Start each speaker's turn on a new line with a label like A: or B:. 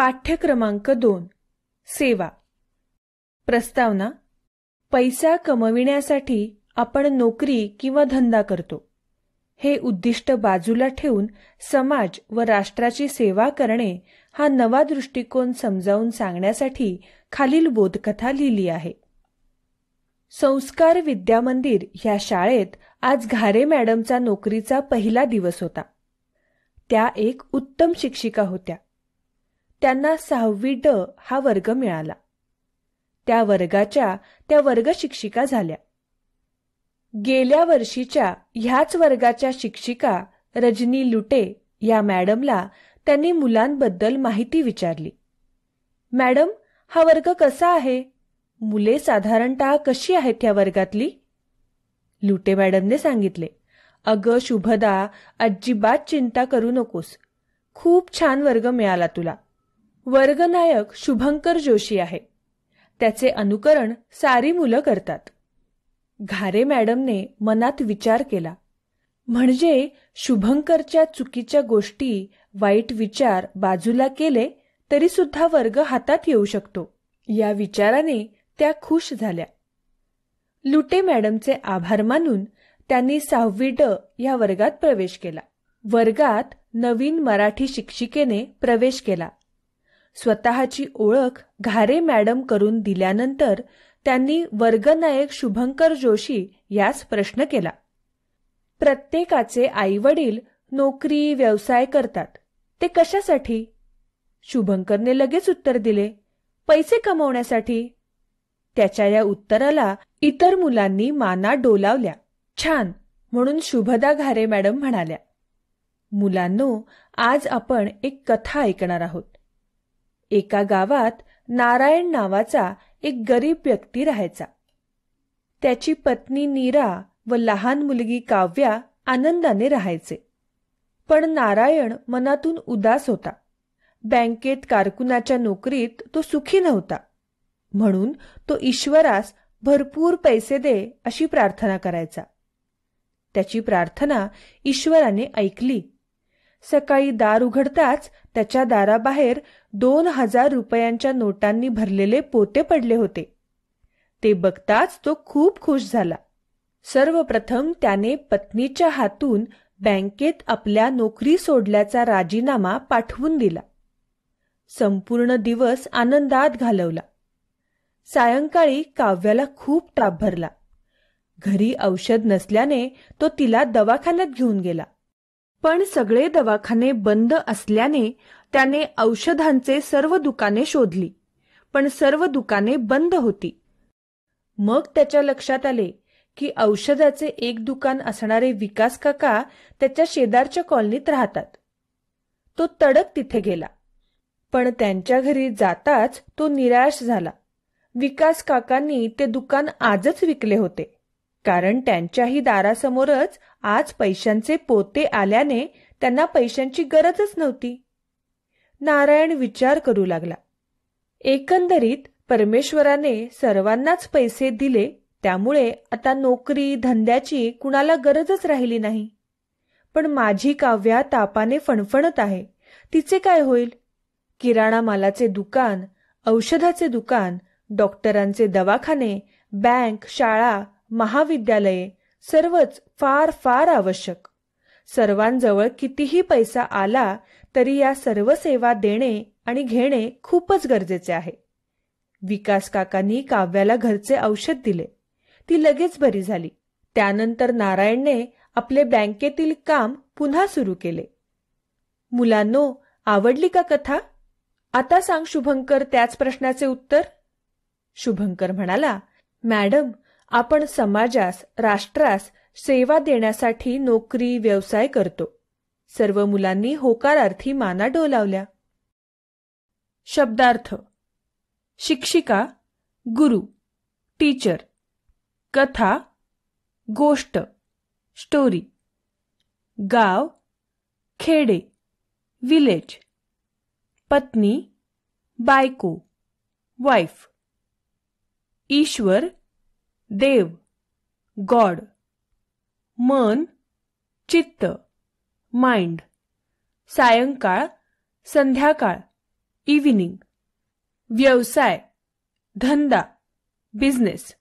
A: पाठ्यक्रमांक दोन सेवा प्रस्तावना पैसा कमविण्यासाठी आपण नोकरी किंवा धंदा करतो हे उद्दिष्ट बाजूला ठेवून समाज व राष्ट्राची सेवा करणे हा नवा दृष्टिकोन समजावून सांगण्यासाठी खालील बोधकथा लिहिली आहे संस्कार विद्या मंदिर ह्या शाळेत आज घारे मॅडमचा नोकरीचा पहिला दिवस होता त्या एक उत्तम शिक्षिका होत्या त्यांना सहावी ड हा वर्ग मिळाला त्या वर्गाच्या त्या वर्ग शिक्षिका झाल्या गेल्या वर्षीच्या ह्याच वर्गाच्या शिक्षिका रजनी लुटे या मॅडमला त्यांनी मुलांबद्दल माहिती विचारली मॅडम हा वर्ग कसा आहे मुले साधारणतः कशी आहेत ह्या वर्गातली लुटे मॅडमने सांगितले अगं शुभदा अजिबात चिंता करू नकोस खूप छान वर्ग मिळाला तुला वर्गनायक शुभंकर जोशी आहे त्याचे अनुकरण सारी मुलं करतात घारे मॅडमने मनात विचार केला म्हणजे शुभंकरच्या चुकीच्या गोष्टी वाईट विचार बाजूला केले तरी सुद्धा वर्ग हातात येऊ शकतो या विचाराने त्या खुश झाल्या लुटे मॅडमचे आभार मानून त्यांनी सहावी ड या वर्गात प्रवेश केला वर्गात नवीन मराठी शिक्षिकेने प्रवेश केला स्वतःची ओळख घारे मॅडम करून दिल्यानंतर त्यांनी वर्गनायक शुभंकर जोशी यास प्रश्न केला प्रत्येकाचे आईवडील नोकरी व्यवसाय करतात ते कशासाठी शुभंकरने लगेच उत्तर दिले पैसे कमवण्यासाठी त्याच्या या उत्तराला इतर मुलांनी माना डोलावल्या छान म्हणून शुभदा घारे मॅडम म्हणाल्या मुलांनो आज आपण एक कथा ऐकणार आहोत एका गावात नारायण नावाचा एक गरीब व्यक्ती राहायचा त्याची पत्नी नीरा व लहान मुलगी काव्या आनंदाने राहायचे पण नारायण मनातून उदास होता बँकेत कारकुनाच्या नोकरीत तो सुखी नव्हता म्हणून तो ईश्वरास भरपूर पैसे दे अशी प्रार्थना करायचा त्याची प्रार्थना ईश्वराने ऐकली सकाळी दार उघडताच त्याच्या दाराबाहेर दोन हजार रुपयांच्या नोटांनी भरलेले पोते पडले होते ते बघताच तो खूप खुश झाला सर्वप्रथम त्याने पत्नीच्या हातून बँकेत आपल्या नोकरी सोडल्याचा राजीनामा पाठवून दिला संपूर्ण दिवस आनंदात घालवला सायंकाळी काव्याला खूप ताप भरला घरी औषध नसल्याने तो तिला दवाखान्यात घेऊन गेला पण सगळे दवाखाने बंद असल्याने त्याने औषधांचे सर्व दुकाने शोधली पण सर्व दुकाने बंद होती मग त्याच्या लक्षात आले की औषधाचे एक दुकान असणारे विकास काका त्याच्या शेजारच्या कॉलनीत राहतात तो तडक तिथे गेला पण त्यांच्या घरी जाताच तो निराश झाला विकास काकांनी ते दुकान आजच विकले होते कारण त्यांच्याही दारासमोरच आज पैशांचे पोते आल्याने त्यांना पैशांची गरजच नव्हती नारायण विचार करू लागला एकंदरीत परमेश्वराने सर्वांनाच पैसे दिले त्यामुळे आता नोकरी धंद्याची कुणाला गरजच राहिली नाही पण माझी काव्या तापाने फणफणत आहे तिचे काय होईल किराणा मालाचे दुकान औषधाचे दुकान डॉक्टरांचे दवाखाने बँक शाळा महाविद्यालये सर्वच फार फार आवश्यक सर्वांजवळ कितीही पैसा आला तरी या सर्व सेवा देणे आणि घेणे खूपच गरजेचे आहे विकास काकांनी काव्याला घरचे औषध दिले ती लगेच बरी झाली त्यानंतर नारायणने आपले बँकेतील काम पुन्हा सुरू केले मुलांनो आवडली का कथा आता सांग शुभंकर त्याच प्रश्नाचे उत्तर शुभंकर म्हणाला मॅडम आपण समाजास राष्ट्रास सेवा देण्यासाठी नोकरी व्यवसाय करतो सर्व मुलांनी होकारार्थी माना डोलावल्या शब्दार्थ शिक्षिका गुरु टीचर कथा गोष्ट स्टोरी गाव खेडे विलेज पत्नी बायको वाईफ ईश्वर देव गॉड मन चित्त माइंड सायंकाळ संध्याकाळ इव्हिनिंग व्यवसाय धंदा बिझनेस